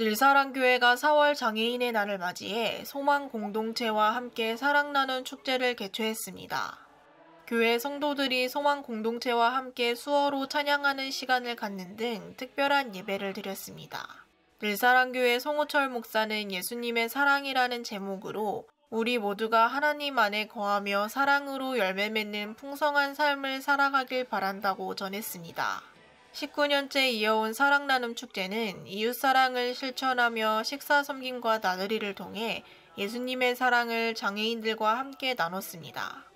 늘사랑교회가 4월 장애인의 날을 맞이해 소망 공동체와 함께 사랑 나눈 축제를 개최했습니다. 교회 성도들이 소망 공동체와 함께 수어로 찬양하는 시간을 갖는 등 특별한 예배를 드렸습니다. 늘사랑교회 송호철 목사는 예수님의 사랑이라는 제목으로 우리 모두가 하나님 안에 거하며 사랑으로 열매 맺는 풍성한 삶을 살아가길 바란다고 전했습니다. 19년째 이어온 사랑나눔 축제는 이웃사랑을 실천하며 식사 섬김과 나들이를 통해 예수님의 사랑을 장애인들과 함께 나눴습니다.